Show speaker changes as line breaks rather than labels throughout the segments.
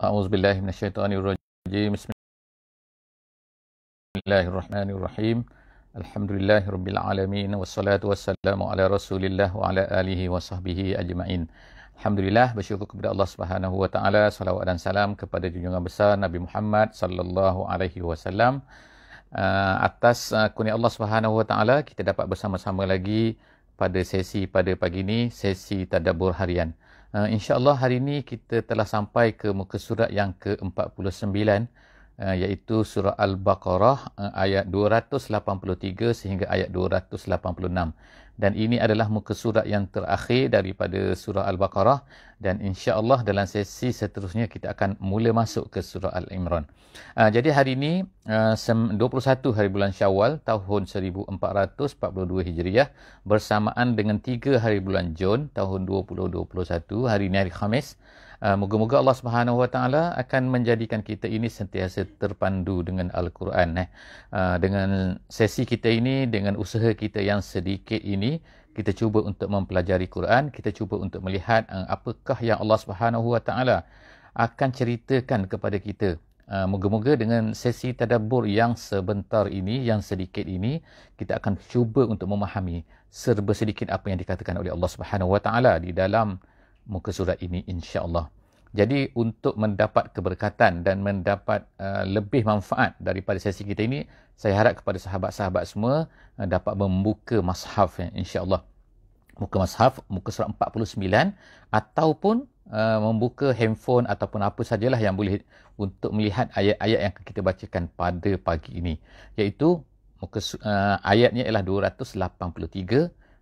أعوذ بالله من الشيطان الرجيم بسم الله الرحمن الرحيم الحمد لله رب العالمين والصلاة والسلام على رسول الله وعلى آله وصحبه dan salam kepada junjungan besar Nabi Muhammad sallallahu alaihi wasallam ah, atas ah, kurnia Allah Subhanahu wa taala kita dapat bersama-sama lagi pada sesi pada pagi ini sesi tadabbur harian. Uh, InsyaAllah hari ini kita telah sampai ke muka surat yang ke-49 uh, iaitu surah Al-Baqarah uh, ayat 283 sehingga ayat 286 dan ini adalah muka surat yang terakhir daripada surah al-baqarah dan insya-Allah dalam sesi seterusnya kita akan mula masuk ke surah al-imran. Uh, jadi hari ini ah, uh, 21 hari bulan Syawal tahun 1442 Hijriah bersamaan dengan 3 hari bulan Jun tahun 2021 hari ini hari Khamis Uh, moga-moga Allah Subhanahu Wa Taala akan menjadikan kita ini sentiasa terpandu dengan Al-Quran eh. Uh, dengan sesi kita ini dengan usaha kita yang sedikit ini kita cuba untuk mempelajari Quran, kita cuba untuk melihat uh, apakah yang Allah Subhanahu Wa Taala akan ceritakan kepada kita. Uh, moga-moga dengan sesi tadabbur yang sebentar ini, yang sedikit ini, kita akan cuba untuk memahami serba sedikit apa yang dikatakan oleh Allah Subhanahu Wa Taala di dalam muka surat ini insya-Allah. Jadi untuk mendapat keberkatan dan mendapat uh, lebih manfaat daripada sesi kita ini, saya harap kepada sahabat-sahabat semua uh, dapat membuka mushaf ya, insya-Allah. Muka mushaf muka surat 49 ataupun uh, membuka handphone ataupun apa sajalah yang boleh untuk melihat ayat-ayat yang kita bacakan pada pagi ini. Iaitu muka uh, ayatnya ialah 283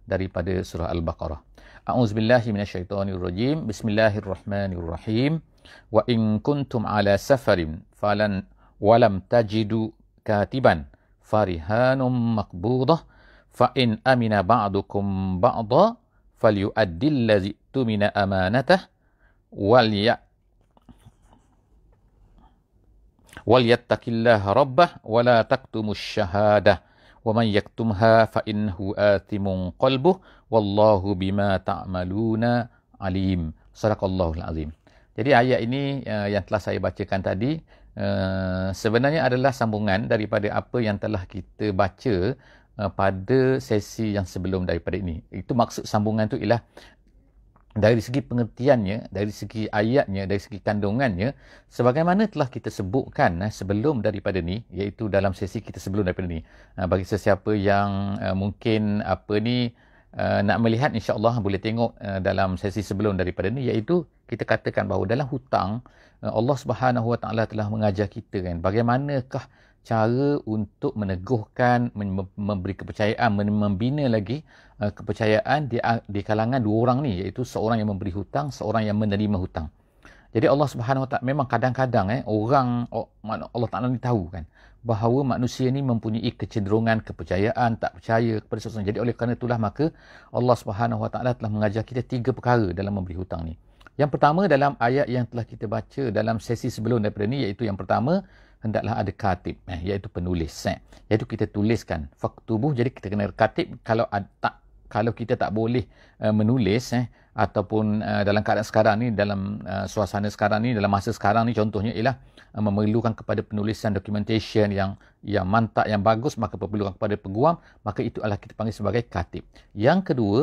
daripada surah Al-Baqarah. أعوذ بالله من الشيطان الرجيم بسم الله الرحمن الرحيم وإن كنتم على سفر فلن ولم تجدوا كاتبا فرهان مقبوضة فإن أمن بعضكم بعضا فليؤدي الذي اؤتمن أمانته ولي وليتق الله ربه ولا تكتموا الشهاده ومن يكتمها فإنه آثم قلبه والله بما تعملون عليم صدق الله العظيم Jadi ayat ini uh, yang telah saya bacakan tadi uh, sebenarnya adalah sambungan daripada apa yang telah kita baca uh, pada sesi yang sebelum daripada ini. Itu maksud sambungan itu ialah dari segi pengertiannya, dari segi ayatnya, dari segi kandungannya, sebagaimana telah kita sebutkan eh, sebelum daripada ni, iaitu dalam sesi kita sebelum daripada ni. Eh, bagi sesiapa yang eh, mungkin apa ni nak melihat, insya Allah boleh tengok dalam sesi sebelum daripada ni, iaitu kita katakan bahawa dalam hutang, Allah Subhanahu Wa Taala telah mengajar kita kan, bagaimanakah cara untuk meneguhkan, memberi kepercayaan, membina lagi Eh, kepercayaan di, ah, di kalangan dua orang ni iaitu seorang yang memberi hutang seorang yang menerima hutang jadi Allah Subhanahu Wa Taala memang kadang-kadang eh orang oh, Allah Taala ni tahu kan bahawa manusia ni mempunyai kecenderungan kepercayaan tak percaya kepada sesuatu jadi oleh kerana itulah maka Allah Subhanahu Wa Taala telah mengajar kita tiga perkara dalam memberi hutang ni yang pertama dalam ayat yang telah kita baca dalam sesi sebelum daripada ni iaitu yang pertama hendaklah ada katib eh, iaitu penulis eh. iaitu kita tuliskan faktubuh jadi kita kena katib kalau ada, tak kalau kita tak boleh uh, menulis eh ataupun uh, dalam keadaan sekarang ni dalam uh, suasana sekarang ni dalam masa sekarang ni contohnya ialah uh, memerlukan kepada penulisan documentation yang yang mantap yang bagus maka perlukan kepada peguam maka itu adalah kita panggil sebagai katib. Yang kedua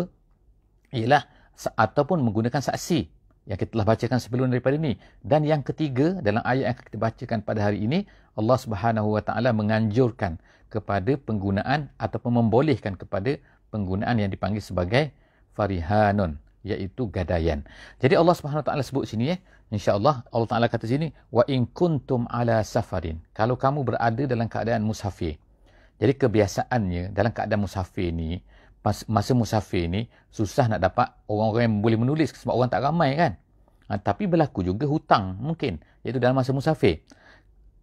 ialah ataupun menggunakan saksi yang kita telah bacakan sebelum daripada ini dan yang ketiga dalam ayat yang kita bacakan pada hari ini Allah Subhanahu Wa Taala menganjurkan kepada penggunaan ataupun membolehkan kepada penggunaan yang dipanggil sebagai farihanun iaitu gadayan. Jadi Allah Subhanahu Wa Taala sebut sini ya. Insya-Allah Allah Taala kata sini wa in kuntum ala safarin. Kalau kamu berada dalam keadaan musafir. Jadi kebiasaannya dalam keadaan musafir ni masa musafir ni susah nak dapat orang-orang yang boleh menulis sebab orang tak ramai kan. Ha, tapi berlaku juga hutang mungkin iaitu dalam masa musafir.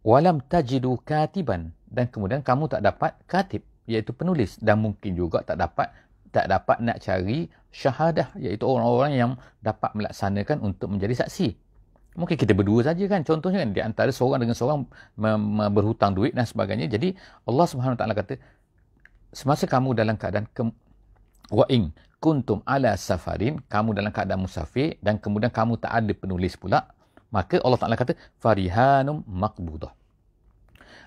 Walam tajidu katiban dan kemudian kamu tak dapat katib iaitu penulis dan mungkin juga tak dapat tak dapat nak cari syahadah iaitu orang-orang yang dapat melaksanakan untuk menjadi saksi. Mungkin kita berdua saja kan contohnya kan di antara seorang dengan seorang berhutang duit dan sebagainya. Jadi Allah Subhanahu taala kata semasa kamu dalam keadaan ke wa kuntum ala safarin kamu dalam keadaan musafir dan kemudian kamu tak ada penulis pula maka Allah Taala kata farihanum maqbudah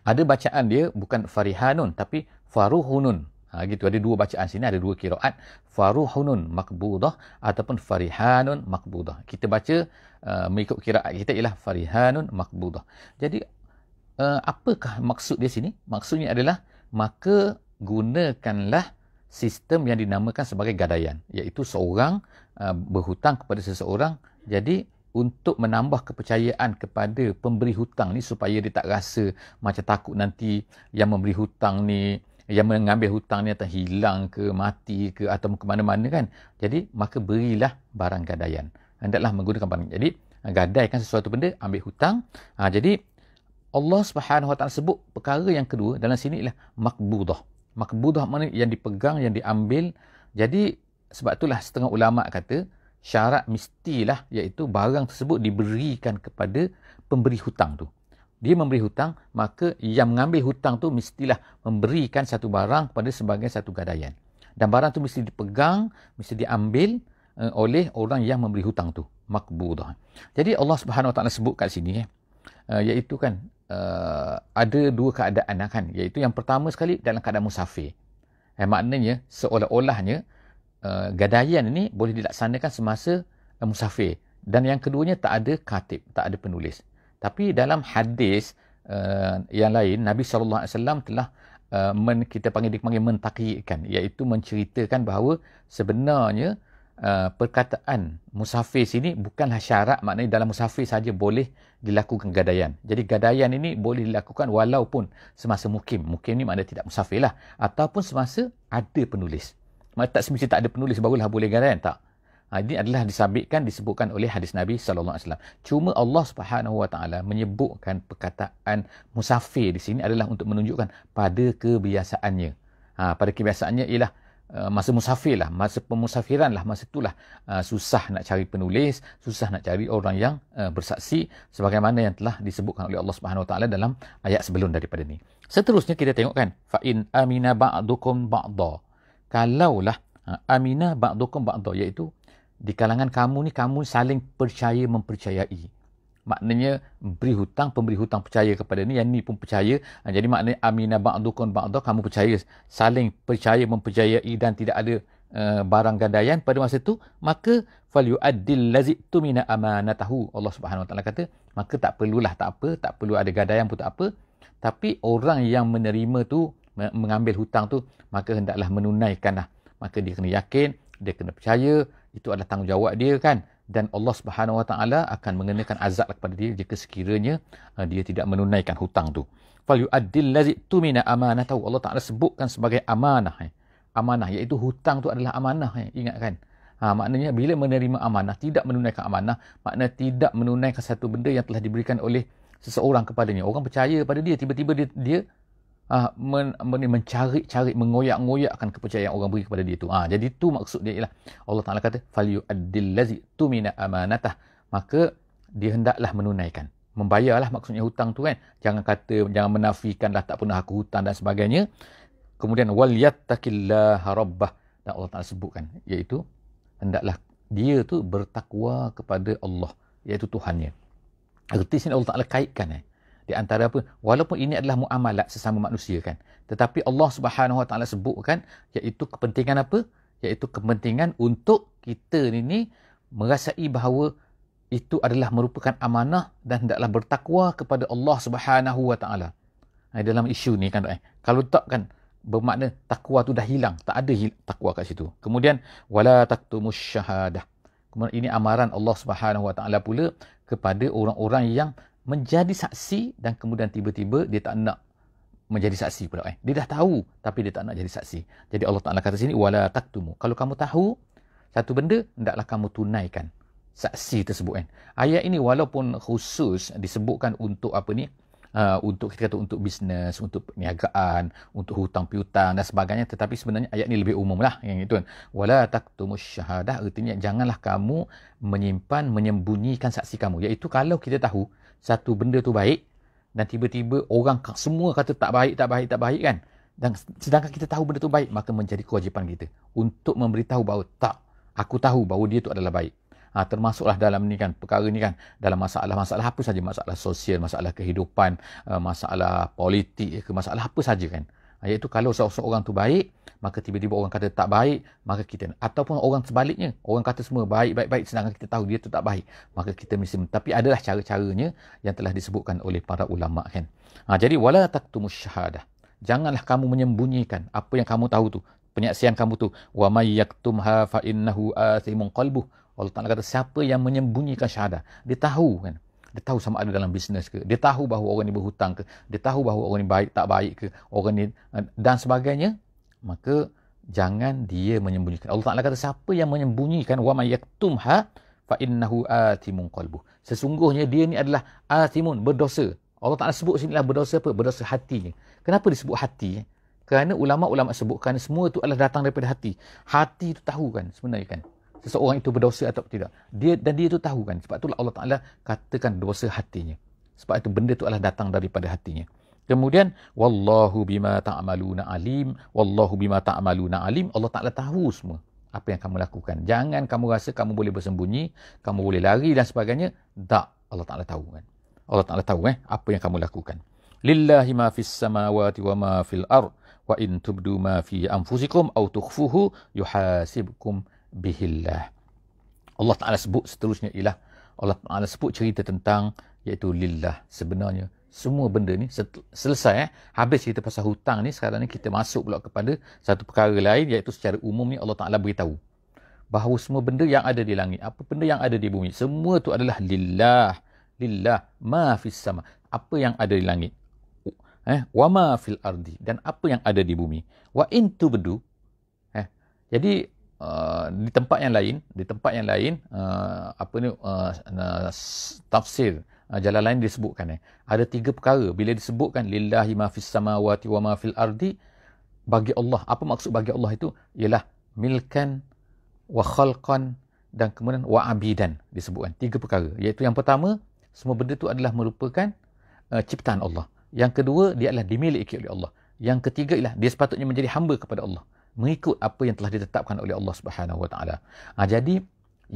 ada bacaan dia bukan farihanun tapi Faruhunun. Ha, gitu ada dua bacaan sini ada dua kiraat faruhunun makbudah ataupun farihanun makbudah kita baca uh, mengikut kiraat kita ialah farihanun makbudah jadi uh, apakah maksud dia sini maksudnya adalah maka gunakanlah sistem yang dinamakan sebagai gadaian iaitu seorang uh, berhutang kepada seseorang jadi untuk menambah kepercayaan kepada pemberi hutang ni supaya dia tak rasa macam takut nanti yang memberi hutang ni yang mengambil hutang ni atau hilang ke mati ke atau ke mana-mana kan jadi maka berilah barang gadaian hendaklah menggunakan barang jadi gadai kan sesuatu benda ambil hutang ha, jadi Allah Subhanahu Wa Taala sebut perkara yang kedua dalam sini ialah makbudah makbudah mana yang dipegang yang diambil jadi sebab itulah setengah ulama kata syarat mestilah iaitu barang tersebut diberikan kepada pemberi hutang tu dia memberi hutang, maka yang mengambil hutang tu mestilah memberikan satu barang kepada sebagai satu gadaian. Dan barang tu mesti dipegang, mesti diambil eh, oleh orang yang memberi hutang tu. Makbudah. Jadi Allah Subhanahu Wa Taala sebut kat sini, eh, uh, iaitu kan eh, ada dua keadaan lah kan. Iaitu yang pertama sekali dalam keadaan musafir. Eh, maknanya seolah-olahnya gadaian ini boleh dilaksanakan semasa musafir. Dan yang keduanya tak ada katib, tak ada penulis. Tapi dalam hadis uh, yang lain, Nabi Sallallahu Alaihi Wasallam telah uh, men, kita panggil dipanggil mentakikan, iaitu menceritakan bahawa sebenarnya uh, perkataan musafir sini bukanlah syarat maknanya dalam musafir saja boleh dilakukan gadaian. Jadi gadaian ini boleh dilakukan walaupun semasa mukim. Mukim ni maknanya tidak musafir lah. Ataupun semasa ada penulis. Maksudnya tak semestinya tak ada penulis barulah boleh gadaian tak. Ha, ini adalah disabitkan disebutkan oleh hadis Nabi saw. Cuma Allah Subhanahu menyebutkan perkataan musafir di sini adalah untuk menunjukkan pada kebiasaannya. Ha, pada kebiasaannya ialah e, masa musafir lah, masa pemusafiran lah, masa itulah e, susah nak cari penulis, susah nak cari orang yang e, bersaksi sebagaimana yang telah disebutkan oleh Allah Subhanahu dalam ayat sebelum daripada ini. Seterusnya kita tengok kan fa'in amina ba'dukum ba'dha. Kalaulah ha, amina ba'dukum ba'dha iaitu di kalangan kamu ni kamu saling percaya mempercayai maknanya beri hutang pemberi hutang percaya kepada ni yang ni pun percaya ha, jadi maknanya amina ba'dukun ba'dah kamu percaya saling percaya mempercayai dan tidak ada uh, barang gadaian pada masa itu maka fal yu'addil lazi tumina amanatahu Allah Subhanahu Wa Taala kata maka tak perlulah tak apa tak perlu ada gandaian pun tak apa tapi orang yang menerima tu mengambil hutang tu maka hendaklah menunaikanlah maka dia kena yakin dia kena percaya itu adalah tanggungjawab dia kan dan Allah Subhanahu Wa Taala akan mengenakan azab kepada dia jika sekiranya uh, dia tidak menunaikan hutang tu fal yu'addil ladzi tumina amanah tahu Allah Taala sebutkan sebagai amanah eh. amanah iaitu hutang tu adalah amanah eh. kan? ha, maknanya bila menerima amanah tidak menunaikan amanah makna tidak menunaikan satu benda yang telah diberikan oleh seseorang kepadanya orang percaya pada dia tiba-tiba dia, dia uh, men, men, mencari-cari mengoyak-ngoyakkan kepercayaan orang beri kepada dia tu. Ah jadi tu maksud dia ialah Allah Taala kata falyu adillazi tumina amanatah. Maka dia hendaklah menunaikan membayarlah maksudnya hutang tu kan jangan kata jangan menafikanlah tak pernah aku hutang dan sebagainya kemudian wal yattaqillaha rabbah dan Allah Taala sebutkan iaitu hendaklah dia tu bertakwa kepada Allah iaitu Tuhannya erti sini Allah Taala kaitkan eh di antara apa walaupun ini adalah muamalat sesama manusia kan tetapi Allah Subhanahu Wa Taala sebutkan iaitu kepentingan apa iaitu kepentingan untuk kita ni ni merasai bahawa itu adalah merupakan amanah dan hendaklah bertakwa kepada Allah Subhanahu Wa Taala eh, dalam isu ni kan eh kalau tak kan bermakna takwa tu dah hilang tak ada hil- takwa kat situ kemudian wala taktumus syahadah kemudian ini amaran Allah Subhanahu Wa Taala pula kepada orang-orang yang menjadi saksi dan kemudian tiba-tiba dia tak nak menjadi saksi pula eh. Dia dah tahu tapi dia tak nak jadi saksi. Jadi Allah Taala kata sini wala taktumu. Kalau kamu tahu satu benda hendaklah kamu tunaikan saksi tersebut kan. Ayat ini walaupun khusus disebutkan untuk apa ni? Uh, untuk kita kata untuk bisnes, untuk perniagaan, untuk hutang piutang dan sebagainya. Tetapi sebenarnya ayat ini lebih umum lah. Yang itu kan. Wala taktumus syahadah. Artinya janganlah kamu menyimpan, menyembunyikan saksi kamu. Iaitu kalau kita tahu satu benda tu baik dan tiba-tiba orang semua kata tak baik, tak baik, tak baik kan. Dan sedangkan kita tahu benda tu baik, maka menjadi kewajipan kita. Untuk memberitahu bahawa tak, aku tahu bahawa dia tu adalah baik. Aa, ha, termasuklah dalam ni kan perkara ni kan dalam masalah-masalah apa saja masalah sosial, masalah kehidupan, uh, masalah politik ke masalah apa saja kan. Aa, ha, iaitu kalau seorang tu baik, maka tiba-tiba orang kata tak baik, maka kita ataupun orang sebaliknya, orang kata semua baik, baik, baik sedangkan kita tahu dia tu tak baik, maka kita mesti tapi adalah cara-caranya yang telah disebutkan oleh para ulama kan. Aa, ha, jadi wala taktumus syahadah janganlah kamu menyembunyikan apa yang kamu tahu tu penyaksian kamu tu wa may yaktumha fa innahu asimun qalbuh Allah Ta'ala kata siapa yang menyembunyikan syahadah dia tahu kan dia tahu sama ada dalam bisnes ke dia tahu bahawa orang ni berhutang ke dia tahu bahawa orang ni baik tak baik ke orang ni eh, dan sebagainya maka jangan dia menyembunyikan Allah Ta'ala kata siapa yang menyembunyikan wa may yaktumha fa innahu atimun qalbu sesungguhnya dia ni adalah atimun berdosa Allah Ta'ala sebut sinilah berdosa apa berdosa hati. kenapa disebut hati kerana ulama-ulama sebutkan semua itu adalah datang daripada hati. Hati itu tahu kan sebenarnya kan seseorang itu berdosa atau tidak. Dia dan dia itu tahu kan. Sebab itulah Allah Taala katakan dosa hatinya. Sebab itu benda itu adalah datang daripada hatinya. Kemudian wallahu bima ta'maluna alim, wallahu bima ta'maluna alim. Allah Taala tahu semua apa yang kamu lakukan. Jangan kamu rasa kamu boleh bersembunyi, kamu boleh lari dan sebagainya. Tak, Allah Taala tahu kan. Allah Taala tahu eh apa yang kamu lakukan. Lillahi ma fis samawati wa ma fil ard wa in tubdu ma fi anfusikum aw tukhfuhu yuhasibkum bihillah. Allah Ta'ala sebut seterusnya ialah Allah Ta'ala sebut cerita tentang iaitu lillah sebenarnya semua benda ni selesai eh? habis cerita pasal hutang ni sekarang ni kita masuk pula kepada satu perkara lain iaitu secara umum ni Allah Ta'ala beritahu bahawa semua benda yang ada di langit apa benda yang ada di bumi semua tu adalah lillah lillah ma fis sama apa yang ada di langit eh wa ma fil ardi dan apa yang ada di bumi wa in tubdu eh jadi Uh, di tempat yang lain di tempat yang lain uh, apa ni uh, tafsir uh, jalan lain disebutkan eh. Ada tiga perkara bila disebutkan lillahi ma fis samawati wa ma fil ardi bagi Allah. Apa maksud bagi Allah itu? Ialah milkan wa khalqan dan kemudian wa abidan disebutkan. Tiga perkara. Iaitu yang pertama, semua benda itu adalah merupakan uh, ciptaan Allah. Yang kedua, dia adalah dimiliki oleh Allah. Yang ketiga ialah dia sepatutnya menjadi hamba kepada Allah mengikut apa yang telah ditetapkan oleh Allah Subhanahu Wa Taala. Ha, jadi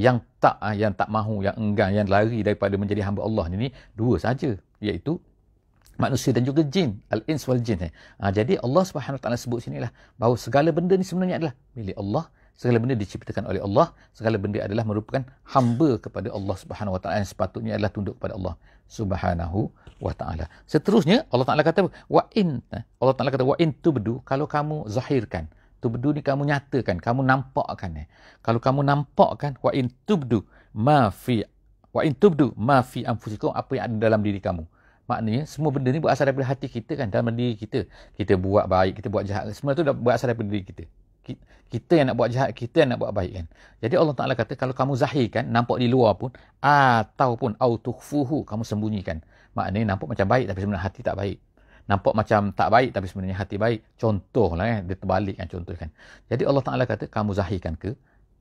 yang tak ha, yang tak mahu yang enggan yang lari daripada menjadi hamba Allah ni dua saja iaitu manusia dan juga jin al ins wal jin eh. Ha, jadi Allah Subhanahu taala sebut sinilah bahawa segala benda ni sebenarnya adalah milik Allah segala benda diciptakan oleh Allah segala benda adalah merupakan hamba kepada Allah Subhanahu wa taala sepatutnya adalah tunduk kepada Allah Subhanahu wa taala seterusnya Allah taala kata wa in eh, Allah taala kata wa in tubdu kalau kamu zahirkan Tu bedu ni kamu nyatakan, kamu nampakkan eh. Kalau kamu nampak kan, wa in tubdu ma fi wa in tubdu ma fi anfusikum apa yang ada dalam diri kamu. Maknanya semua benda ni berasal daripada hati kita kan dalam diri kita. Kita buat baik, kita buat jahat, semua tu berasal daripada diri kita. Kita yang nak buat jahat, kita yang nak buat baik kan. Jadi Allah Taala kata kalau kamu zahir kan, nampak di luar pun ataupun autukhfuhu kamu sembunyikan. Maknanya nampak macam baik tapi sebenarnya hati tak baik nampak macam tak baik tapi sebenarnya hati baik. Contohlah eh, dia terbalik kan contoh Jadi Allah Taala kata kamu zahirkan ke?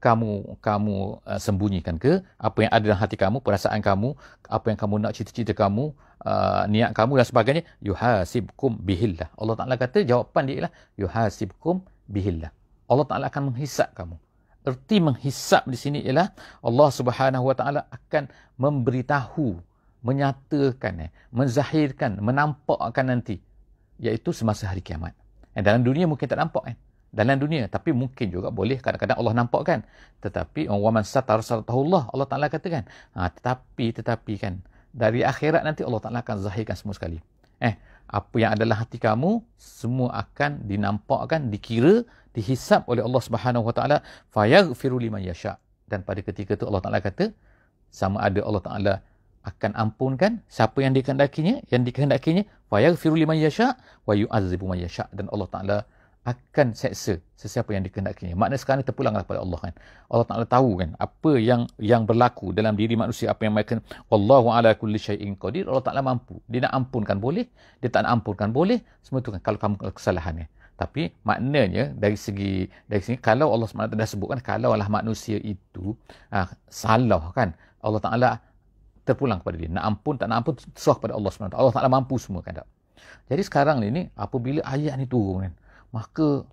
Kamu kamu uh, sembunyikan ke? Apa yang ada dalam hati kamu, perasaan kamu, apa yang kamu nak cita-cita kamu, uh, niat kamu dan sebagainya, yuhasibkum bihillah. Allah Taala kata jawapan dia ialah yuhasibkum bihillah. Allah Taala akan menghisap kamu. Erti menghisap di sini ialah Allah Subhanahu Wa Taala akan memberitahu menyatakan, eh, menzahirkan, menampakkan nanti. Iaitu semasa hari kiamat. Eh, dalam dunia mungkin tak nampak kan? Dalam dunia. Tapi mungkin juga boleh kadang-kadang Allah nampak kan. Tetapi, وَمَنْ سَتَرْ سَلَتَهُ اللَّهِ Allah Allah Ta'ala katakan. Ha, tetapi, tetapi kan. Dari akhirat nanti Allah Ta'ala akan zahirkan semua sekali. Eh, apa yang adalah hati kamu semua akan dinampakkan dikira dihisap oleh Allah Subhanahu Wa Taala fayaghfiru liman yasha dan pada ketika itu Allah Taala kata sama ada Allah Taala akan ampunkan siapa yang dikehendakinya yang dikehendakinya fayaghfiru liman yasha wa yu'adzibu man yasha dan Allah Taala akan seksa sesiapa yang dikehendakinya makna sekarang terpulanglah kepada Allah kan Allah Taala tahu kan apa yang yang berlaku dalam diri manusia apa yang mereka wallahu ala kulli syaiin qadir Allah Taala mampu dia nak ampunkan boleh dia tak nak ampunkan boleh semua tu kan kalau kamu kesalahannya tapi maknanya dari segi dari sini kalau Allah SWT dah sebutkan kalau Allah manusia itu ah, salah kan Allah Taala terpulang kepada dia. Nak ampun, tak nak ampun, serah kepada Allah SWT. Allah Ta'ala mampu semua kan tak? Jadi sekarang ni, apabila ayat ni turun kan, maka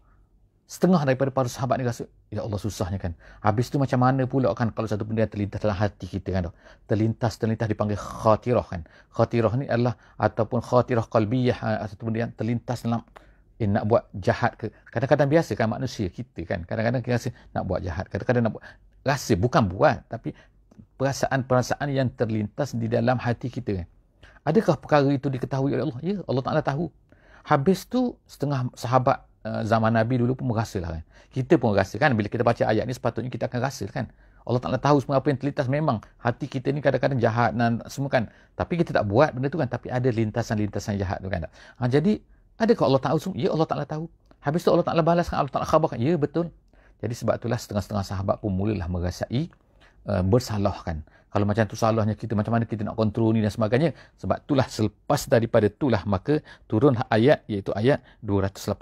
setengah daripada para sahabat ni rasa, Ya Allah susahnya kan. Habis tu macam mana pula kan kalau satu benda terlintas dalam hati kita kan. Terlintas-terlintas dipanggil khatirah kan. Khatirah ni adalah ataupun khatirah kalbiyah ha, atau benda yang terlintas dalam eh, nak buat jahat ke. Kadang-kadang biasa kan manusia kita kan. Kadang-kadang kita rasa nak buat jahat. Kadang-kadang nak buat rasa bukan buat tapi perasaan-perasaan yang terlintas di dalam hati kita. Adakah perkara itu diketahui oleh Allah? Ya, Allah Ta'ala tahu. Habis tu setengah sahabat eh, zaman Nabi dulu pun merasalah kan. Kita pun rasa kan bila kita baca ayat ni sepatutnya kita akan rasa kan. Allah Ta'ala tahu semua apa yang terlintas memang hati kita ni kadang-kadang jahat dan semua kan. Tapi kita tak buat benda tu kan. Tapi ada lintasan-lintasan jahat tu kan. Ha, jadi adakah Allah tahu semua? Ya Allah Ta'ala tahu. Habis tu Allah Ta'ala balaskan Allah Ta'ala khabarkan. Ya betul. Jadi sebab itulah setengah-setengah sahabat pun mulalah merasai Uh, bersalahkan. Kalau macam tu salahnya kita macam mana kita nak kontrol ni dan sebagainya. Sebab itulah selepas daripada itulah maka turun ayat iaitu ayat 286.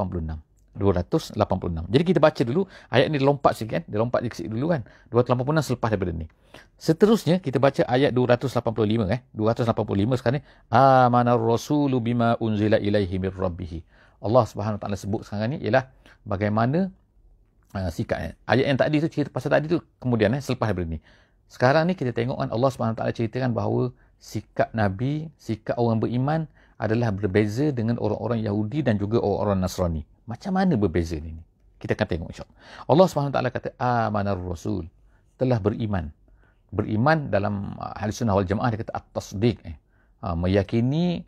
286. Jadi kita baca dulu ayat ni lompat sikit kan. Dia lompat sikit dulu kan. 286 selepas daripada ni. Seterusnya kita baca ayat 285 eh. 285 sekarang ni amanar rasulu bima unzila ilaihi mir rabbih. Allah Subhanahu taala sebut sekarang ni ialah bagaimana Ah, sikap eh. Ayat yang tadi tu cerita pasal tadi tu kemudian eh selepas daripada ni. Sekarang ni kita tengok kan Allah SWT ceritakan bahawa sikap Nabi, sikap orang beriman adalah berbeza dengan orang-orang Yahudi dan juga orang-orang Nasrani. Macam mana berbeza ni? Kita akan tengok insyaAllah. Allah SWT kata, Amanar Rasul telah beriman. Beriman dalam hadis ah, sunnah wal jamaah dia kata, At-tasdik. Eh. Ha, meyakini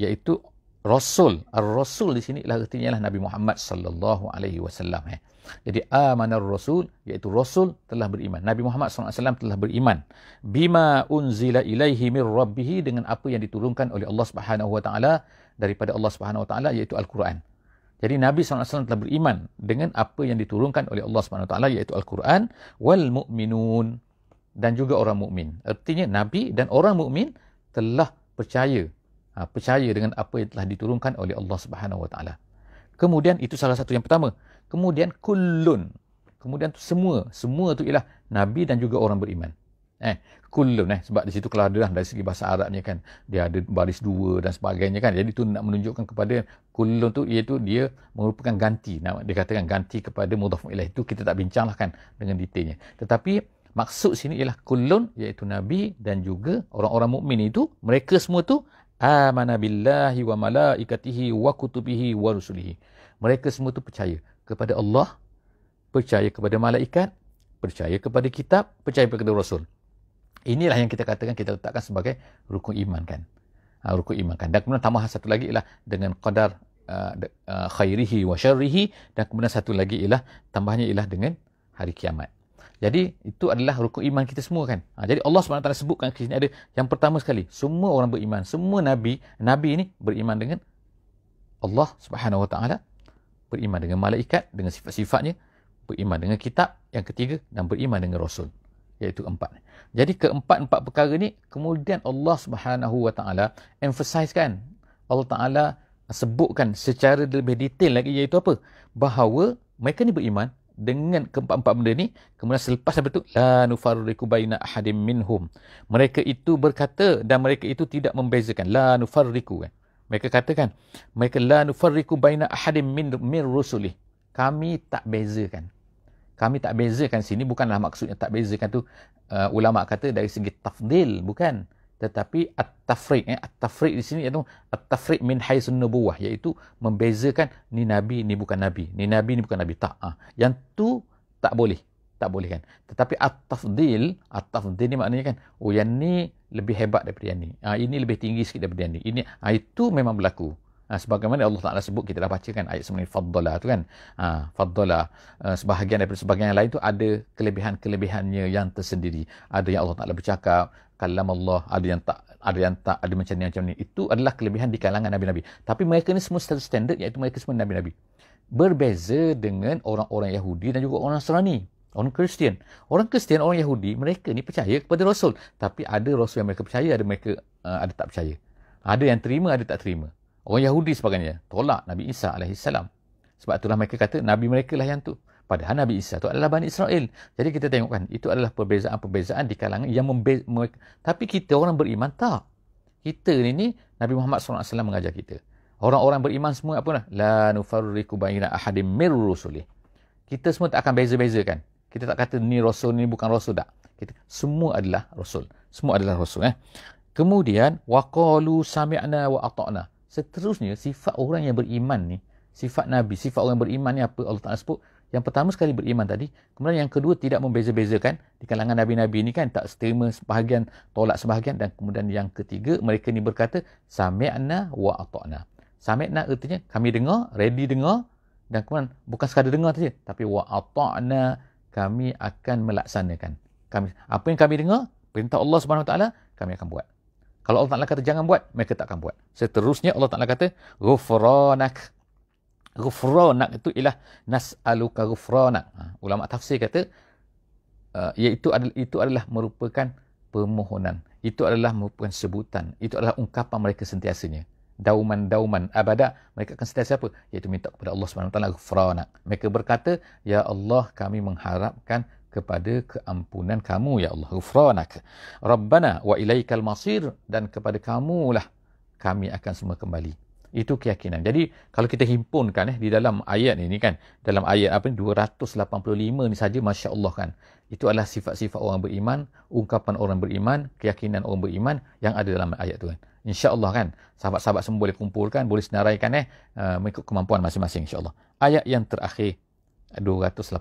iaitu Rasul. rasul di sini lah artinya lah Nabi Muhammad sallallahu SAW. Eh. Jadi amanar rasul iaitu rasul telah beriman. Nabi Muhammad SAW telah beriman. Bima unzila ilaihi mir rabbih dengan apa yang diturunkan oleh Allah Subhanahu wa taala daripada Allah Subhanahu wa taala iaitu al-Quran. Jadi Nabi SAW telah beriman dengan apa yang diturunkan oleh Allah Subhanahu wa taala iaitu al-Quran wal mu'minun dan juga orang mukmin. Artinya nabi dan orang mukmin telah percaya ha, percaya dengan apa yang telah diturunkan oleh Allah Subhanahu wa taala. Kemudian itu salah satu yang pertama kemudian kullun kemudian tu semua semua tu ialah nabi dan juga orang beriman eh kullun eh sebab di situ kalau ada lah dari segi bahasa Arabnya kan dia ada baris dua dan sebagainya kan jadi tu nak menunjukkan kepada kullun tu iaitu dia merupakan ganti nama dikatakan ganti kepada mudhaf ilaih itu kita tak bincanglah kan dengan detailnya tetapi maksud sini ialah kullun iaitu nabi dan juga orang-orang mukmin itu mereka semua tu amana billahi wa malaikatihi wa kutubihi wa rusulihi mereka semua tu percaya kepada Allah, percaya kepada malaikat, percaya kepada kitab, percaya kepada rasul. Inilah yang kita katakan kita letakkan sebagai rukun iman kan. Ha, rukun iman kan. Dan kemudian tambahan satu lagi ialah dengan qadar uh, khairihi wa syarrihi dan kemudian satu lagi ialah tambahannya ialah dengan hari kiamat. Jadi itu adalah rukun iman kita semua kan. Ha, jadi Allah SWT sebutkan di sini ada yang pertama sekali semua orang beriman, semua nabi, nabi ini beriman dengan Allah Subhanahu Wa Taala beriman dengan malaikat dengan sifat-sifatnya beriman dengan kitab yang ketiga dan beriman dengan rasul iaitu empat jadi keempat-empat perkara ni kemudian Allah Subhanahu Wa Taala emphasize Allah Taala sebutkan secara lebih detail lagi iaitu apa bahawa mereka ni beriman dengan keempat-empat benda ni kemudian selepas daripada tu la nufarriqu baina ahadin minhum mereka itu berkata dan mereka itu tidak membezakan la nufarriqu kan mereka katakan, mereka la nufarriqu baina ahadin min mir rusuli. Kami tak bezakan. Kami tak bezakan sini bukanlah maksudnya tak bezakan tu uh, ulama kata dari segi tafdil bukan tetapi at-tafriq eh at-tafriq di sini iaitu at-tafriq min haisun nubuwah iaitu membezakan ni nabi ni bukan nabi ni nabi ni bukan nabi tak ah ha. yang tu tak boleh tak boleh kan tetapi at-tafdil at-tafdil ni maknanya kan oh yang ni lebih hebat daripada yang ni. Ha, ini lebih tinggi sikit daripada yang ni. Ini ha, itu memang berlaku. Ha, sebagaimana Allah Taala sebut kita dah baca kan ayat sebenarnya faddala tu kan. Ha, faddala ha, sebahagian daripada sebahagian yang lain tu ada kelebihan-kelebihannya yang tersendiri. Ada yang Allah Taala bercakap, kalam Allah, ada yang tak ada yang tak ada macam ni macam ni. Itu adalah kelebihan di kalangan nabi-nabi. Tapi mereka ni semua standard iaitu mereka semua nabi-nabi. Berbeza dengan orang-orang Yahudi dan juga orang Nasrani orang Kristian. Orang Kristian, orang Yahudi, mereka ni percaya kepada Rasul. Tapi ada Rasul yang mereka percaya, ada mereka uh, ada tak percaya. Ada yang terima, ada tak terima. Orang Yahudi sebagainya, tolak Nabi Isa AS. Sebab itulah mereka kata, Nabi mereka lah yang tu. Padahal Nabi Isa tu adalah Bani Israel. Jadi kita tengokkan, itu adalah perbezaan-perbezaan di kalangan yang membeza. Tapi kita orang beriman, tak. Kita ni, ni Nabi Muhammad SAW mengajar kita. Orang-orang beriman semua apa lah? La nufarriku bainah ahadim mir Kita semua tak akan beza-bezakan kita tak kata ni rasul ni bukan rasul tak kita semua adalah rasul semua adalah rasul eh kemudian waqalu sami'na wa ata'na seterusnya sifat orang yang beriman ni sifat nabi sifat orang yang beriman ni apa Allah Taala sebut yang pertama sekali beriman tadi kemudian yang kedua tidak membeza-bezakan di kalangan nabi-nabi ni kan tak terima sebahagian tolak sebahagian dan kemudian yang ketiga mereka ni berkata sami'na wa ata'na sami'na artinya kami dengar ready dengar dan kemudian bukan sekadar dengar saja tapi wa ata'na kami akan melaksanakan. Kami apa yang kami dengar, perintah Allah Subhanahu Wa Taala, kami akan buat. Kalau Allah Taala kata jangan buat, mereka tak akan buat. Seterusnya Allah Taala kata, "Ghufranak." Ghufranak itu ialah nas'aluka ghufranak. Ha, ulama tafsir kata uh, iaitu adalah itu adalah merupakan permohonan. Itu adalah merupakan sebutan. Itu adalah ungkapan mereka sentiasanya dauman-dauman abada mereka akan sentiasa apa iaitu minta kepada Allah Subhanahu taala ghufrana mereka berkata ya Allah kami mengharapkan kepada keampunan kamu ya Allah ghufranak rabbana wa ilaikal masir dan kepada kamulah kami akan semua kembali itu keyakinan. Jadi kalau kita himpunkan eh di dalam ayat ini kan, dalam ayat apa ni 285 ni saja masya-Allah kan. Itu adalah sifat-sifat orang beriman, ungkapan orang beriman, keyakinan orang beriman yang ada dalam ayat tu kan. InsyaAllah kan, sahabat-sahabat semua boleh kumpulkan, boleh senaraikan eh, uh, mengikut kemampuan masing-masing insyaAllah. Ayat yang terakhir, 286.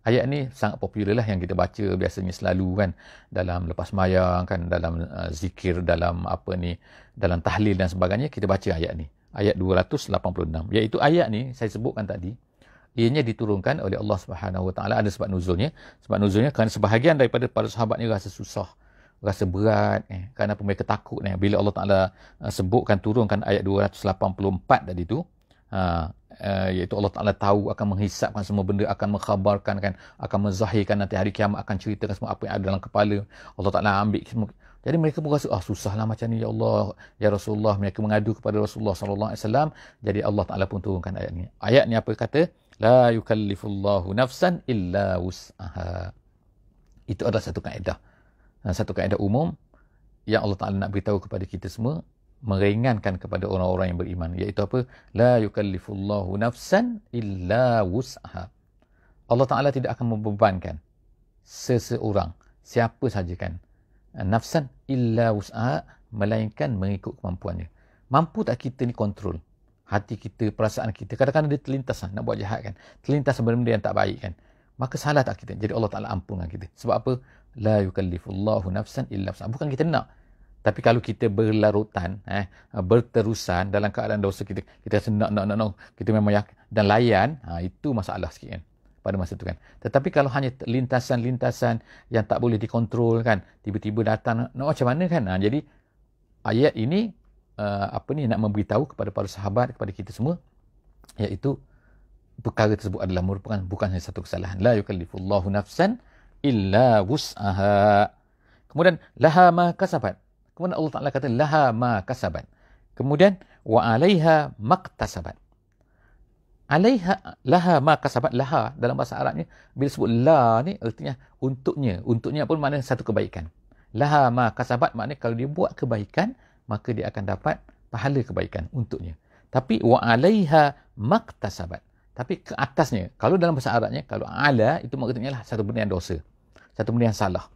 Ayat ni sangat popular lah yang kita baca biasanya selalu kan dalam lepas mayang kan dalam uh, zikir dalam apa ni dalam tahlil dan sebagainya kita baca ayat ni ayat 286 iaitu ayat ni saya sebutkan tadi ianya diturunkan oleh Allah Subhanahu Wa Taala ada sebab nuzulnya sebab nuzulnya kerana sebahagian daripada para sahabat ni rasa susah rasa berat eh kenapa mereka takut eh bila Allah Taala uh, sebutkan turunkan ayat 284 tadi tu ha uh, iaitu Allah Taala tahu akan menghisapkan semua benda akan mengkhabarkan kan akan menzahirkan nanti hari kiamat akan ceritakan semua apa yang ada dalam kepala Allah Taala ambil semua jadi mereka pun rasa ah susahlah macam ni ya Allah ya Rasulullah mereka mengadu kepada Rasulullah sallallahu alaihi wasallam jadi Allah Taala pun turunkan ayat ni ayat ni apa kata la yukallifullahu nafsan illa wus'aha itu adalah satu kaedah satu kaedah umum yang Allah Ta'ala nak beritahu kepada kita semua meringankan kepada orang-orang yang beriman iaitu apa la yukallifullahu nafsan illa wus'aha Allah Ta'ala tidak akan membebankan seseorang siapa sahaja kan eh, nafsan illa wus'aha melainkan mengikut kemampuannya mampu tak kita ni kontrol hati kita perasaan kita kadang-kadang dia terlintas lah, nak buat jahat kan terlintas benda-benda yang tak baik kan maka salah tak kita jadi Allah Taala ampun dengan kita sebab apa la yukallifullahu nafsan illa nafsan bukan kita nak tapi kalau kita berlarutan eh berterusan dalam keadaan dosa kita kita rasa nak nak nak, nak kita memang yakin dan layan ha, itu masalah sikit kan pada masa itu kan tetapi kalau hanya lintasan-lintasan yang tak boleh dikontrol kan tiba-tiba datang nak macam mana kan ha, jadi ayat ini uh, apa ni nak memberitahu kepada para sahabat kepada kita semua iaitu perkara tersebut adalah merupakan bukan hanya satu kesalahan. La yukallifullahu nafsan illa wus'aha. Kemudian laha ma kasabat. Kemudian Allah Taala kata laha ma kasabat. Kemudian wa 'alaiha maktasabat. 'Alaiha laha ma kasabat laha dalam bahasa Arab ni bila sebut la ni artinya untuknya. Untuknya pun makna satu kebaikan. Laha ma kasabat makna kalau dia buat kebaikan maka dia akan dapat pahala kebaikan untuknya. Tapi wa 'alaiha maktasabat. Tapi ke atasnya, kalau dalam bahasa Arabnya, kalau ala itu maksudnya lah satu benda yang dosa. Satu benda yang salah.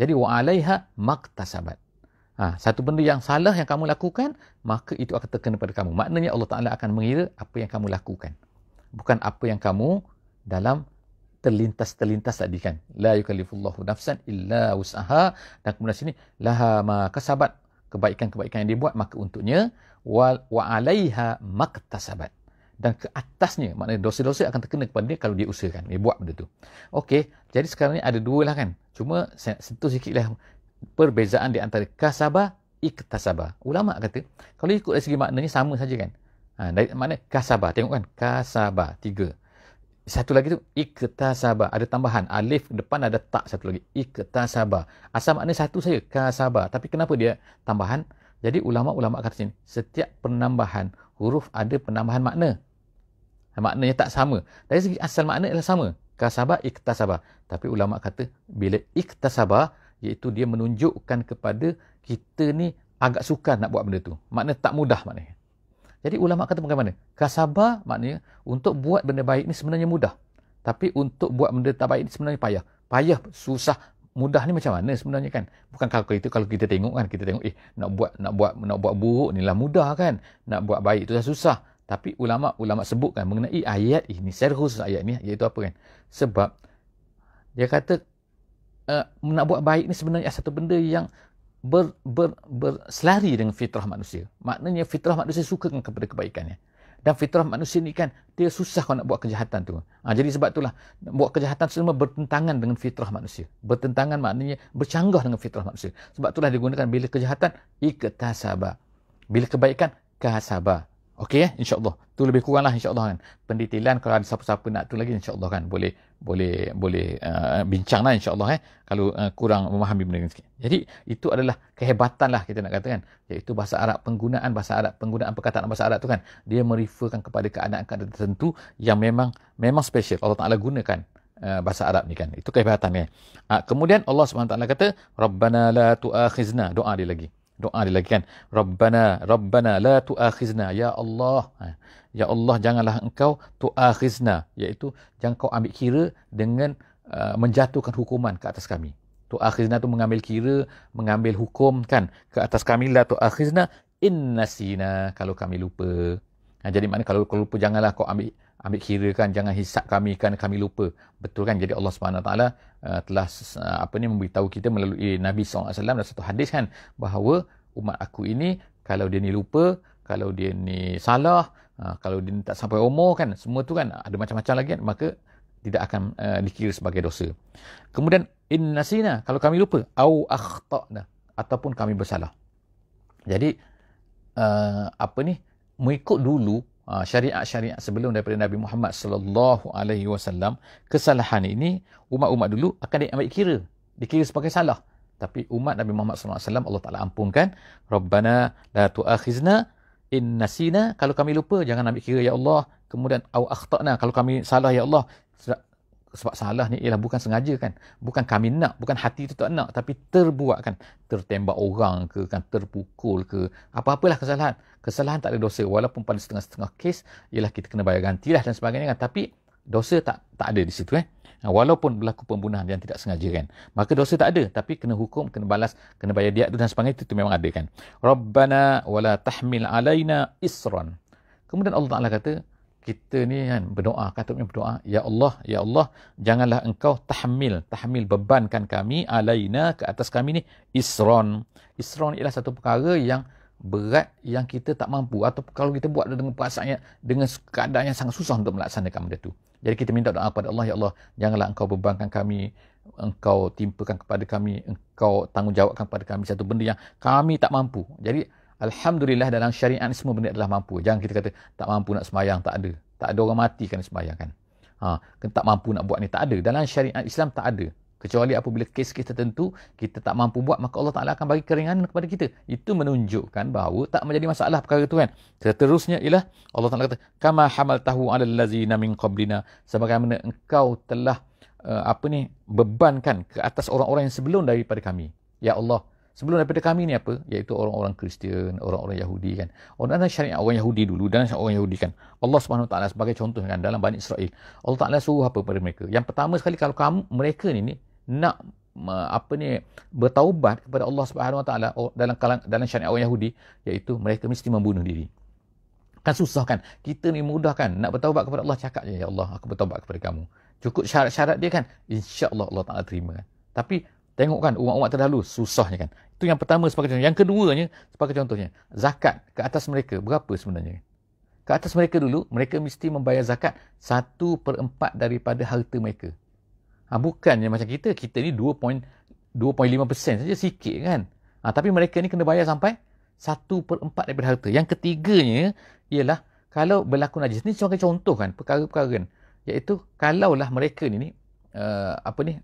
Jadi wa alaiha maktasabat. Ha, satu benda yang salah yang kamu lakukan, maka itu akan terkena pada kamu. Maknanya Allah Ta'ala akan mengira apa yang kamu lakukan. Bukan apa yang kamu dalam terlintas-terlintas tadi kan. La yukallifullahu nafsan illa usaha. Dan kemudian sini, laha ma kasabat. Kebaikan-kebaikan yang dibuat, maka untuknya wa, wa alaiha maktasabat dan ke atasnya maknanya dosa-dosa akan terkena kepada dia kalau dia usahakan dia buat benda tu Okey, jadi sekarang ni ada dua lah kan cuma saya nak sentuh sikit lah perbezaan di antara kasabah iktasabah ulama kata kalau ikut dari segi maknanya sama saja kan ha, dari mana kasabah tengok kan kasabah tiga satu lagi tu iktasabah ada tambahan alif depan ada tak satu lagi iktasabah asal makna satu saja kasabah tapi kenapa dia tambahan jadi ulama-ulama kata sini, setiap penambahan huruf ada penambahan makna maknanya tak sama. Dari segi asal makna ialah sama. Kasaba iktasaba. Tapi ulama kata bila iktasaba iaitu dia menunjukkan kepada kita ni agak sukar nak buat benda tu. Makna tak mudah maknanya. Jadi ulama kata bagaimana? Kasaba maknanya untuk buat benda baik ni sebenarnya mudah. Tapi untuk buat benda tak baik ni sebenarnya payah. Payah, susah, mudah ni macam mana sebenarnya kan? Bukan kalau itu kalau kita tengok kan kita tengok eh nak buat nak buat nak buat buruk ni lah mudah kan. Nak buat baik tu dah susah. Tapi ulama-ulama sebutkan mengenai ayat ini, secara khusus ayat ini, iaitu apa kan? Sebab dia kata uh, nak buat baik ini sebenarnya satu benda yang ber, ber, berselari dengan fitrah manusia. Maknanya fitrah manusia suka dengan kepada kebaikannya. Dan fitrah manusia ini kan dia susah kalau nak buat kejahatan tu. Ha, jadi sebab itulah buat kejahatan semua bertentangan dengan fitrah manusia. Bertentangan maknanya bercanggah dengan fitrah manusia. Sebab itulah digunakan bila kejahatan ikhtasaba. Bila kebaikan kasaba. Okey ya, insyaallah. Tu lebih kuranglah insyaallah kan. Pendetailan kalau ada siapa-siapa nak tu lagi insyaallah kan boleh boleh boleh uh, eh, bincanglah insyaallah eh kalau uh, kurang memahami benda sikit. Jadi itu adalah kehebatan lah kita nak katakan iaitu bahasa Arab penggunaan bahasa Arab penggunaan perkataan bahasa Arab tu kan dia meriferkan kepada keadaan-keadaan tertentu yang memang memang special Allah Taala gunakan uh, bahasa Arab ni kan. Itu kehebatannya. Uh, ah, kemudian Allah Subhanahu Taala kata rabbana la tu'akhizna doa dia lagi doa dia lagi kan rabbana rabbana la tuakhizna ya Allah ha, ya Allah janganlah engkau tuakhizna iaitu jangan kau ambil kira dengan uh, menjatuhkan hukuman ke atas kami tuakhizna tu mengambil kira mengambil hukum kan ke atas kami la tuakhizna innasina kalau kami lupa ha, jadi mana kalau kau lupa janganlah kau ambil ambil kira kan jangan hisap kami kan kami lupa betul kan jadi Allah Subhanahu taala uh, telah uh, apa ni memberitahu kita melalui Nabi SAW dalam satu hadis kan bahawa umat aku ini kalau dia ni lupa kalau dia ni salah uh, kalau dia ni tak sampai umur kan semua tu kan ada macam-macam lagi kan maka tidak akan uh, dikira sebagai dosa kemudian in nasina kalau kami lupa au akhtana ataupun kami bersalah jadi uh, apa ni mengikut dulu syariat-syariat ah, sebelum daripada Nabi Muhammad sallallahu alaihi wasallam kesalahan ini umat-umat dulu akan diambil kira dikira sebagai salah tapi umat Nabi Muhammad sallallahu alaihi wasallam Allah Taala ampunkan rabbana la tu'akhizna in nasina kalau kami lupa jangan ambil kira ya Allah kemudian au akhtana kalau kami salah ya Allah sebab salah ni ialah bukan sengaja kan bukan kami nak bukan hati tu tak nak tapi terbuat kan tertembak orang ke kan terpukul ke apa-apalah kesalahan kesalahan tak ada dosa walaupun pada setengah-setengah kes ialah kita kena bayar gantilah dan sebagainya kan tapi dosa tak tak ada di situ eh walaupun berlaku pembunuhan yang tidak sengaja kan maka dosa tak ada tapi kena hukum kena balas kena bayar diat dan sebagainya itu, itu memang ada kan rabbana wala tahmil alaina isran kemudian Allah Taala kata kita ni kan berdoa katanya berdoa ya Allah ya Allah janganlah engkau tahmil tahmil bebankan kami alaina ke atas kami ni isron isron ialah satu perkara yang berat yang kita tak mampu atau kalau kita buat dengan perasaan dengan keadaan yang sangat susah untuk melaksanakan benda tu jadi kita minta doa kepada Allah ya Allah janganlah engkau bebankan kami engkau timpakan kepada kami engkau tanggungjawabkan kepada kami satu benda yang kami tak mampu jadi Alhamdulillah dalam syariat ni semua benda adalah mampu. Jangan kita kata tak mampu nak semayang, tak ada. Tak ada orang mati kan semayang kan. Ha, tak mampu nak buat ni, tak ada. Dalam syariat Islam tak ada. Kecuali apabila kes-kes tertentu kita tak mampu buat, maka Allah Ta'ala akan bagi keringanan kepada kita. Itu menunjukkan bahawa tak menjadi masalah perkara itu kan. Seterusnya ialah Allah Ta'ala kata, Kama hamal tahu ala lazina min qablina. mana engkau telah uh, apa ni bebankan ke atas orang-orang yang sebelum daripada kami. Ya Allah, sebelum daripada kami ni apa iaitu orang-orang Kristian orang-orang Yahudi kan orang-orang oh, syariat orang Yahudi dulu dan orang Yahudi kan Allah Subhanahu taala sebagai contoh kan dalam Bani Israel Allah taala suruh apa kepada mereka yang pertama sekali kalau kamu mereka ni ni nak apa ni bertaubat kepada Allah Subhanahu Wa Taala oh, dalam kalang, dalam syariat orang Yahudi iaitu mereka mesti membunuh diri. Kan susah kan? Kita ni mudah kan nak bertaubat kepada Allah cakap je ya Allah aku bertaubat kepada kamu. Cukup syarat-syarat dia kan insya-Allah Allah Taala terima. kan? Tapi Tengok kan umat-umat terdahulu susahnya kan. Itu yang pertama sebagai contoh. Yang keduanya sebagai contohnya. Zakat ke atas mereka berapa sebenarnya? Ke atas mereka dulu, mereka mesti membayar zakat 1 per 4 daripada harta mereka. Ha, bukannya macam kita, kita ni 2.5% saja sikit kan. Ha, tapi mereka ni kena bayar sampai 1 per 4 daripada harta. Yang ketiganya ialah kalau berlaku najis. Ini sebagai contoh kan, perkara-perkara kan. Iaitu kalaulah mereka ni, ni uh, apa ni,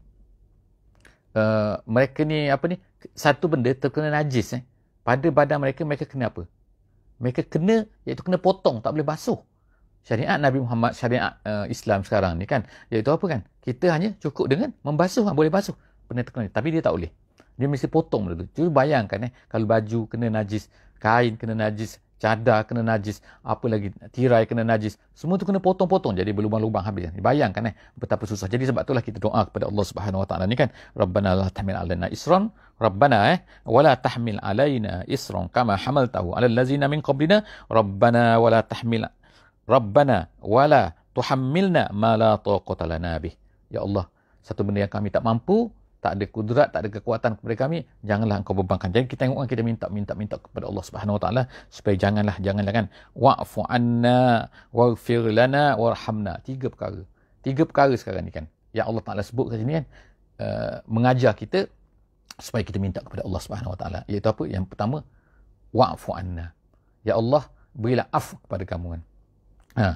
uh, mereka ni apa ni satu benda terkena najis eh pada badan mereka mereka kena apa mereka kena iaitu kena potong tak boleh basuh syariat Nabi Muhammad syariat uh, Islam sekarang ni kan iaitu apa kan kita hanya cukup dengan membasuh ha, boleh basuh benda terkena tapi dia tak boleh dia mesti potong dulu. Cuba bayangkan eh kalau baju kena najis, kain kena najis, cadar kena najis, apa lagi tirai kena najis, semua tu kena potong-potong jadi berlubang-lubang habis. Bayangkan eh betapa susah. Jadi sebab itulah kita doa kepada Allah Subhanahu Wa Taala ni kan, Rabbana la tahmil alaina isran, Rabbana eh wala tahmil alaina isran kama hamaltahu alal ladzina min qablina, Rabbana wala tahmil Rabbana wala tuhammilna ma la taqata lana bih. Ya Allah, satu benda yang kami tak mampu, tak ada kudrat, tak ada kekuatan kepada kami, janganlah engkau bebankan. Jadi kita tengok kita minta minta minta kepada Allah Subhanahu Wa supaya janganlah janganlah kan wa'fu anna waghfir lana warhamna. Tiga perkara. Tiga perkara sekarang ni kan. Ya Allah Taala sebut kat sini kan uh, mengajar kita supaya kita minta kepada Allah Subhanahu Wa Taala. Iaitu apa? Yang pertama wa'fu anna. Ya Allah berilah af kepada kamu kan. Ha.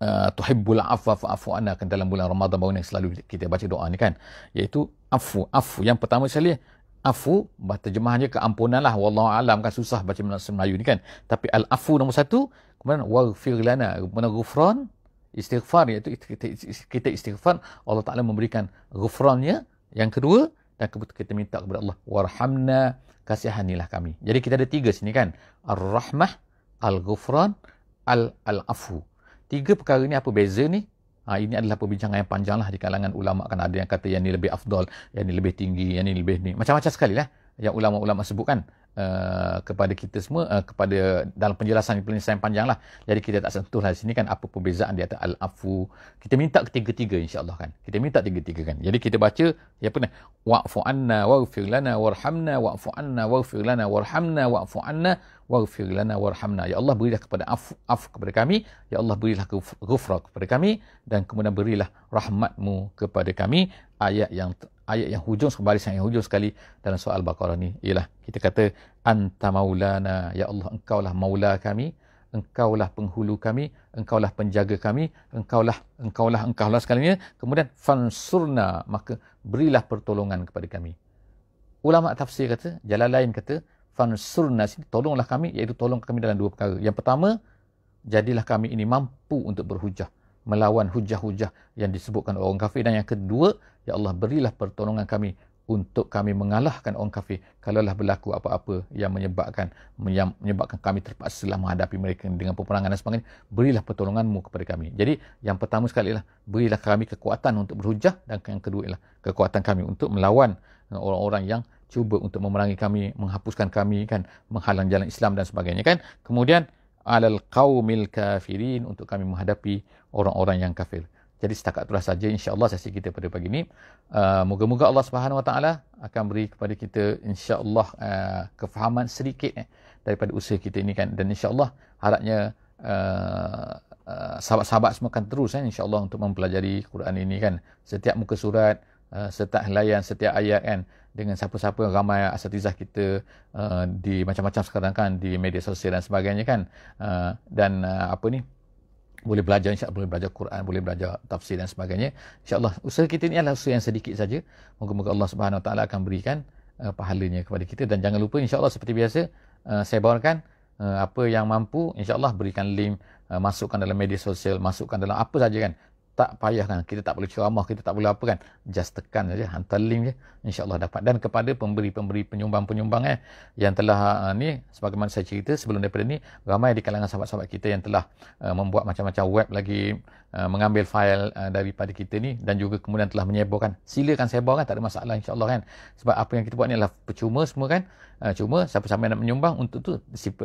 Uh, tuhibbul afwa fa'fu anna kan dalam bulan Ramadan baru ni selalu kita baca doa ni kan iaitu afu afu yang pertama sekali afu bahasa terjemahannya keampunan lah wallahu alam kan susah baca dalam Melayu ni kan tapi al afu nombor satu kemudian waghfir lana mana ghufran istighfar iaitu kita istighfar Allah Taala memberikan ghufrannya yang kedua dan kita minta kepada Allah warhamna kasihanilah kami jadi kita ada tiga sini kan ar-rahmah al-ghufran al-afu tiga perkara ni apa beza ni Ah, ini adalah perbincangan yang panjang lah di kalangan ulama kan ada yang kata yang ini lebih afdol yang ini lebih tinggi yang ini lebih ni macam-macam sekali lah yang ulama-ulama sebutkan uh, kepada kita semua uh, kepada dalam penjelasan penjelasan yang panjang lah jadi kita tak sentuh lah sini kan apa perbezaan di atas al-afu kita minta ketiga-tiga insyaAllah kan kita minta ketiga-tiga kan jadi kita baca ya pernah wa'fu anna wa'fir lana warhamna wa'fu anna wa'fir lana warhamna wa'fu anna waghfir lana warhamna. Ya Allah berilah kepada af, af kepada kami. Ya Allah berilah ghufra kepada kami dan kemudian berilah rahmatmu kepada kami. Ayat yang ayat yang hujung sekali yang hujung sekali dalam soal Al-Baqarah ni ialah kita kata anta maulana ya Allah engkau lah maula kami Engkau lah penghulu kami Engkau lah penjaga kami Engkau engkau lah engkaulah engkaulah engkaulah sekalinya kemudian fansurna maka berilah pertolongan kepada kami ulama tafsir kata jalan lain kata fansurnas tolonglah kami iaitu tolong kami dalam dua perkara yang pertama jadilah kami ini mampu untuk berhujah melawan hujah-hujah yang disebutkan oleh orang kafir dan yang kedua ya Allah berilah pertolongan kami untuk kami mengalahkan orang kafir kalaulah berlaku apa-apa yang menyebabkan menyebabkan kami terpaksa lah menghadapi mereka dengan peperangan dan sebagainya berilah pertolonganmu kepada kami jadi yang pertama sekali lah berilah kami kekuatan untuk berhujah dan yang kedua ialah kekuatan kami untuk melawan orang-orang yang cuba untuk memerangi kami, menghapuskan kami kan, menghalang jalan Islam dan sebagainya kan. Kemudian alal qaumil kafirin untuk kami menghadapi orang-orang yang kafir. Jadi setakat itulah saja insya-Allah sesi kita pada pagi ini. Uh, moga-moga Allah Subhanahu Wa Taala akan beri kepada kita insya-Allah uh, kefahaman sedikit eh, daripada usaha kita ini kan dan insya-Allah harapnya uh, uh, sahabat-sahabat semua akan terus eh, insya-Allah untuk mempelajari Quran ini kan setiap muka surat uh, setiap helaian setiap ayat kan eh, dengan siapa-siapa ramai asatizah kita uh, di macam-macam sekarang kan di media sosial dan sebagainya kan uh, dan uh, apa ni boleh belajar insya-Allah boleh belajar Quran boleh belajar tafsir dan sebagainya insya-Allah usaha kita ni adalah usaha yang sedikit saja moga-moga Allah Subhanahu taala akan berikan uh, pahalanya kepada kita dan jangan lupa insya-Allah seperti biasa uh, saya bawakan uh, apa yang mampu insya-Allah berikan link uh, masukkan dalam media sosial masukkan dalam apa saja kan tak payah kan kita tak perlu ceramah kita tak perlu apa kan just tekan saja hantar link je insyaallah dapat dan kepada pemberi-pemberi penyumbang-penyumbang eh yang telah uh, ni sebagaimana saya cerita sebelum daripada ni ramai di kalangan sahabat-sahabat kita yang telah uh, membuat macam-macam web lagi Uh, mengambil fail uh, daripada kita ni dan juga kemudian telah menyebarkan. Silakan kan tak ada masalah insya-Allah kan. Sebab apa yang kita buat ni adalah percuma semua kan. Uh, cuma siapa-siapa nak menyumbang untuk tu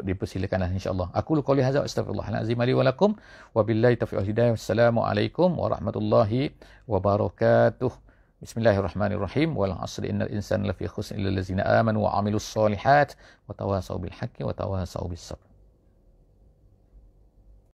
dipersilakanlah insya-Allah. Aku lu qouli hadza astaghfirullah alazim li wa lakum wa billahi taufiq wal hidayah. Assalamualaikum warahmatullahi wabarakatuh. Bismillahirrahmanirrahim. Wal asri innal insana lafi khusr illa allazina amanu wa amilus solihat wa tawasaw bil haqqi wa tawasaw bis sabr.